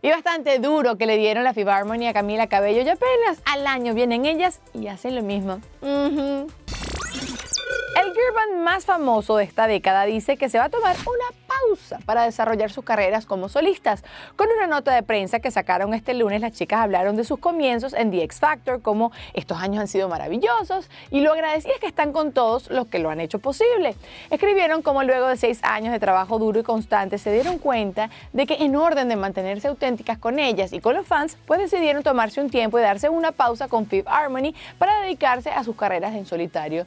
Y bastante duro que le dieron la FIBA Harmony a Camila Cabello y apenas al año vienen ellas y hacen lo mismo. El girl más famoso de esta década dice que se va a tomar una pausa para desarrollar sus carreras como solistas. Con una nota de prensa que sacaron este lunes, las chicas hablaron de sus comienzos en The X Factor, como estos años han sido maravillosos y lo agradecidas que están con todos los que lo han hecho posible. Escribieron como luego de seis años de trabajo duro y constante se dieron cuenta de que en orden de mantenerse auténticas con ellas y con los fans, pues decidieron tomarse un tiempo y darse una pausa con Fifth Harmony para dedicarse a sus carreras en solitario.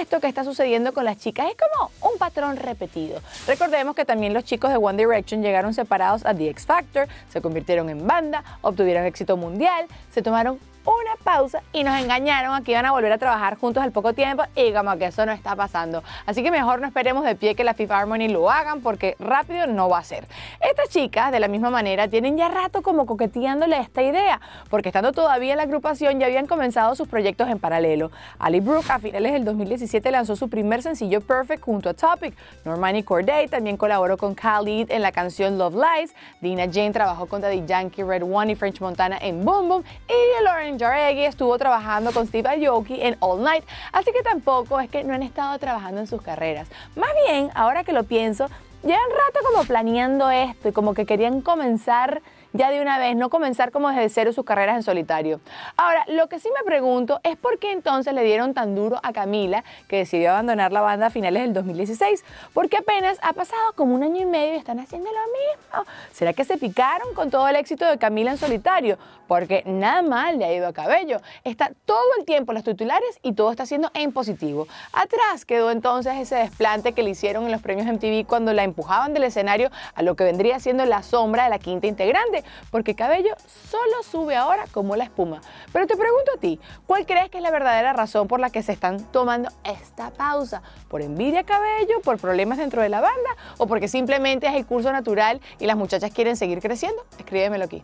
Esto que está sucediendo con las chicas es como un patrón repetido. Recordemos que también los chicos de One Direction llegaron separados a The X Factor, se convirtieron en banda, obtuvieron éxito mundial, se tomaron una pausa y nos engañaron que iban a volver a trabajar juntos al poco tiempo y como que eso no está pasando. Así que mejor no esperemos de pie que la Fifth Harmony lo hagan porque rápido no va a ser. Estas chicas, de la misma manera, tienen ya rato como coqueteándole esta idea, porque estando todavía en la agrupación ya habían comenzado sus proyectos en paralelo. Ali Brooke a finales del 2017 lanzó su primer sencillo Perfect junto a Topic. Normani Corday también colaboró con Khalid en la canción Love Lies. Dina Jane trabajó con Daddy Yankee, Red One y French Montana en Boom Boom. Y Lauren Jorge estuvo trabajando con Steve Aoki en All Night, así que tampoco es que no han estado trabajando en sus carreras. Más bien, ahora que lo pienso, llevan rato como planeando esto y como que querían comenzar ya de una vez, no comenzar como desde cero sus carreras en solitario. Ahora, lo que sí me pregunto es por qué entonces le dieron tan duro a Camila, que decidió abandonar la banda a finales del 2016, porque apenas ha pasado como un año y medio y están haciendo lo mismo. ¿Será que se picaron con todo el éxito de Camila en solitario? Porque nada mal le ha ido a Cabello. Está todo el tiempo en los titulares y todo está siendo en positivo. Atrás quedó entonces ese desplante que le hicieron en los premios MTV cuando la empujaban del escenario a lo que vendría siendo la sombra de la quinta integrante, porque cabello solo sube ahora como la espuma. Pero te pregunto a ti, ¿cuál crees que es la verdadera razón por la que se están tomando esta pausa? ¿Por envidia a cabello, por problemas dentro de la banda o porque simplemente es el curso natural y las muchachas quieren seguir creciendo? Escríbemelo aquí.